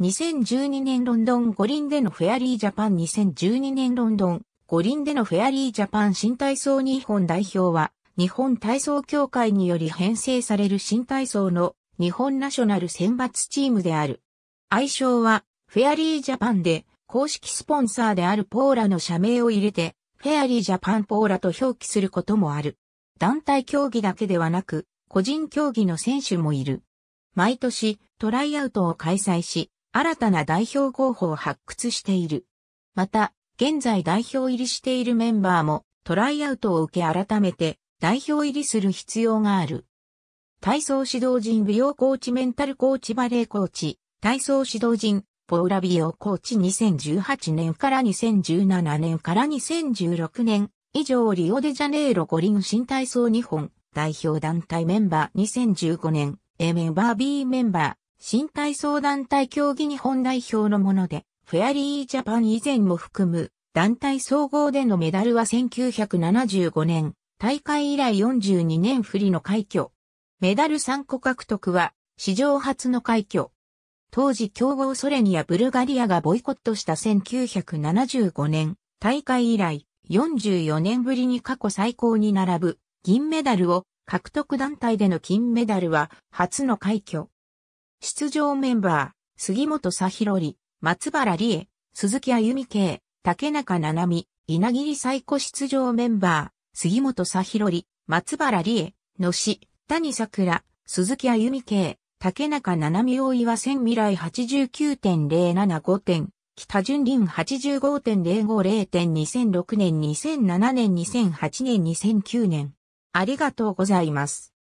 2012年ロンドン五輪でのフェアリージャパン2012年ロンドン五輪でのフェアリージャパン新体操日本代表は日本体操協会により編成される新体操の日本ナショナル選抜チームである。愛称はフェアリージャパンで公式スポンサーであるポーラの社名を入れてフェアリージャパンポーラと表記することもある。団体競技だけではなく個人競技の選手もいる。毎年トライアウトを開催し、新たな代表候補を発掘している。また、現在代表入りしているメンバーもトライアウトを受け改めて代表入りする必要がある。体操指導人美容コーチメンタルコーチバレーコーチ、体操指導人、ポーラ美容コーチ2018年から2017年から2016年以上リオデジャネイロ五輪新体操日本代表団体メンバー2015年 A メンバー B メンバー身体相談体競技日本代表のもので、フェアリージャパン以前も含む、団体総合でのメダルは1975年、大会以来42年振りの快挙。メダル3個獲得は、史上初の快挙。当時競合ソ連やブルガリアがボイコットした1975年、大会以来44年ぶりに過去最高に並ぶ銀メダルを獲得団体での金メダルは初の快挙。出場メンバー、杉本さひろり、松原理恵、鈴木あゆみ系、竹中七海、稲切最古出場メンバー、杉本さひろり、松原理恵、野志、谷桜、鈴木あゆみ系、竹中七海大岩千未来89.075点、北順林85.050.2006年2007年2008年2009年。ありがとうございます。